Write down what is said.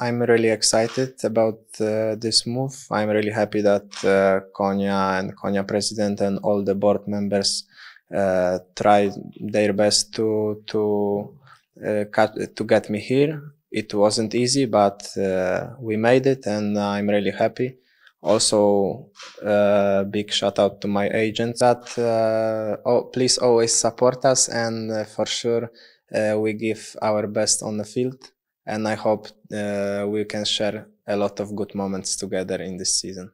I'm really excited about uh, this move. I'm really happy that uh, Konya and Konya president and all the board members uh, tried their best to to uh, cut, to get me here. It wasn't easy, but uh, we made it, and I'm really happy. Also, uh, big shout out to my agent that oh, please always support us, and for sure we give our best on the field and I hope uh, we can share a lot of good moments together in this season.